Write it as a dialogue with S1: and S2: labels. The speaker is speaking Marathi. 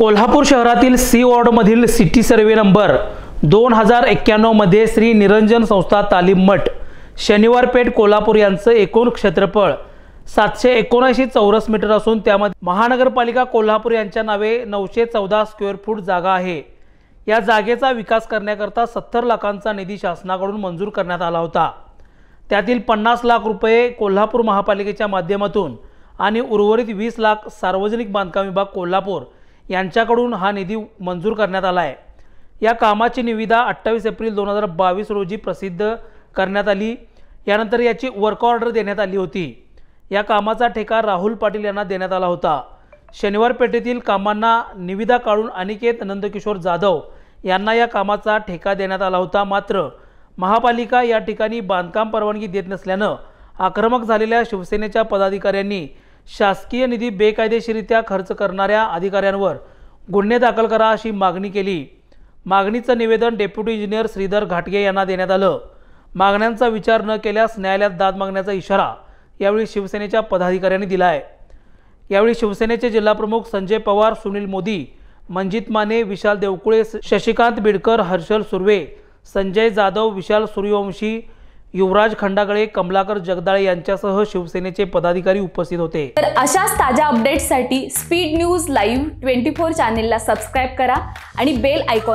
S1: कोल्हापूर शहरातील सी वॉर्डमधील सिटी सर्वे नंबर दोन हजार एक्क्याण्णवमध्ये श्री निरंजन संस्था तालीम मठ शनिवार पेठ कोल्हापूर यांचं एकूण क्षेत्रफळ सातशे एकोणऐंशी चौरस मीटर असून त्यामध्ये महानगरपालिका कोल्हापूर यांच्या नावे नऊशे चौदा स्क्वेअर फूट जागा आहे या जागेचा विकास करण्याकरता सत्तर लाखांचा निधी शासनाकडून मंजूर करण्यात आला होता त्यातील पन्नास लाख रुपये कोल्हापूर महापालिकेच्या माध्यमातून आणि उर्वरित वीस लाख सार्वजनिक बांधकाम विभाग कोल्हापूर यांच्याकडून हा निधी मंजूर करण्यात आला आहे या कामाची निविदा अठ्ठावीस एप्रिल दोन हजार बावीस रोजी प्रसिद्ध करण्यात आली यानंतर याची वर्क ऑर्डर देण्यात आली होती या कामाचा ठेका राहुल पाटील यांना देण्यात आला होता शनिवार पेठेतील कामांना निविदा काढून अनिकेत नंदकिशोर जाधव यांना या कामाचा ठेका देण्यात आला होता मात्र महापालिका या ठिकाणी बांधकाम परवानगी देत नसल्यानं आक्रमक झालेल्या शिवसेनेच्या पदाधिकाऱ्यांनी शासकीय निधी बेकायदेशीरित्या खर्च करणाऱ्या अधिकाऱ्यांवर गुन्हे दाखल करा अशी मागणी केली मागणीचं निवेदन डेप्युटी इंजिनियर श्रीधर घाटगे यांना देण्यात आलं मागण्यांचा विचार न केल्यास न्यायालयात दाद मागण्याचा इशारा यावेळी शिवसेनेच्या पदाधिकाऱ्यांनी दिला आहे यावेळी शिवसेनेचे जिल्हाप्रमुख संजय पवार सुनील मोदी मंजित माने विशाल देवकुळे शशिकांत बिडकर हर्षल सुर्वे संजय जाधव विशाल सूर्यवंशी युवराज खंडागळे कमलाकर जगदाळे यांच्यासह शिवसेनेचे पदाधिकारी उपस्थित होते तर
S2: अशाच ताज्या अपडेट्ससाठी speed news live twenty four चॅनेलला सबस्क्राईब करा आणि बेल आयकॉन